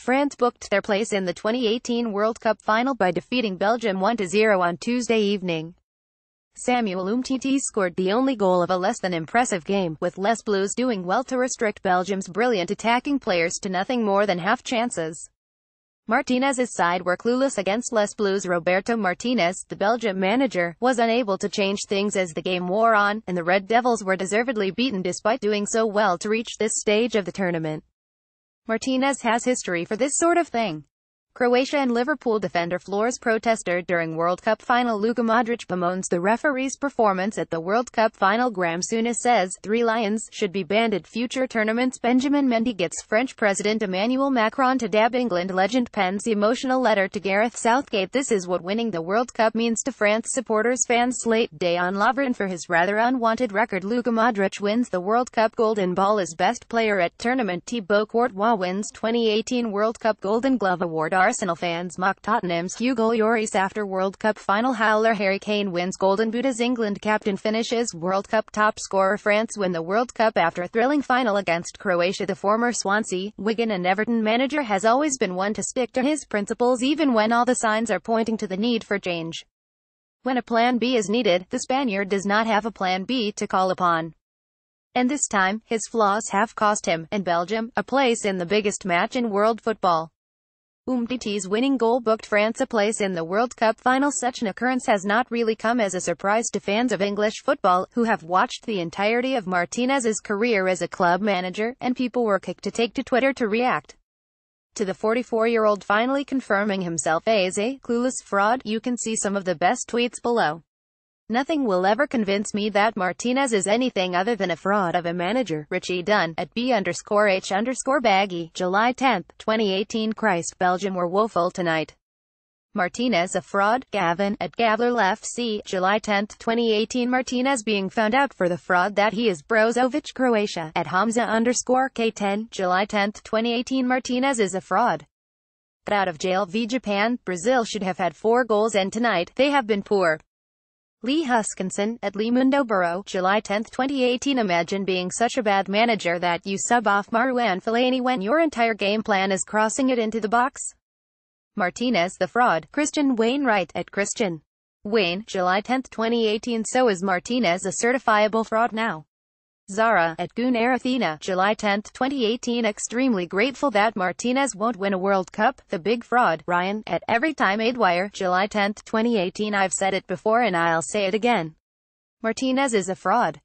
France booked their place in the 2018 World Cup final by defeating Belgium 1-0 on Tuesday evening. Samuel Umtiti scored the only goal of a less than impressive game, with Les Blues doing well to restrict Belgium's brilliant attacking players to nothing more than half chances. Martinez's side were clueless against Les Blues Roberto Martinez, the Belgium manager, was unable to change things as the game wore on, and the Red Devils were deservedly beaten despite doing so well to reach this stage of the tournament. Martinez has history for this sort of thing. Croatia and Liverpool defender floors protester during World Cup final Luka Modric bemoans the referee's performance at the World Cup final Graham Souness says, three Lions should be banned at future tournaments Benjamin Mendy gets French President Emmanuel Macron to dab England legend pens emotional letter to Gareth Southgate This is what winning the World Cup means to France supporters fans slate day on Lovren for his rather unwanted record Luka Modric wins the World Cup Golden Ball as best player at tournament Thibaut Courtois wins 2018 World Cup Golden Glove Award Arsenal fans mock Tottenham's Hugo Lloris after World Cup final howler Harry Kane wins Golden Boot as England captain finishes World Cup top scorer France win the World Cup after thrilling final against Croatia The former Swansea, Wigan and Everton manager has always been one to stick to his principles even when all the signs are pointing to the need for change. When a plan B is needed, the Spaniard does not have a plan B to call upon. And this time, his flaws have cost him, and Belgium, a place in the biggest match in world football. Umtiti's winning goal booked France a place in the World Cup final. Such an occurrence has not really come as a surprise to fans of English football, who have watched the entirety of Martinez's career as a club manager, and people were quick to take to Twitter to react to the 44-year-old finally confirming himself as a clueless fraud. You can see some of the best tweets below. Nothing will ever convince me that Martinez is anything other than a fraud of a manager. Richie Dunn, at B underscore H underscore baggy, July 10, 2018 Christ, Belgium were woeful tonight. Martinez a fraud, Gavin, at Gavler left C, July 10, 2018 Martinez being found out for the fraud that he is Brozovic Croatia, at Hamza underscore K10, July 10, 2018 Martinez is a fraud out of jail v Japan, Brazil should have had four goals and tonight, they have been poor. Lee Huskinson, at Lee Mundo Borough, July 10, 2018 Imagine being such a bad manager that you sub off Marouane Fellaini when your entire game plan is crossing it into the box. Martinez the Fraud, Christian Wainwright, at Christian Wayne, July 10, 2018 So is Martinez a certifiable fraud now? Zara, at Goon Air Athena, July 10, 2018 Extremely grateful that Martinez won't win a World Cup, the big fraud, Ryan, at Every Time Aidwire, July 10, 2018 I've said it before and I'll say it again. Martinez is a fraud.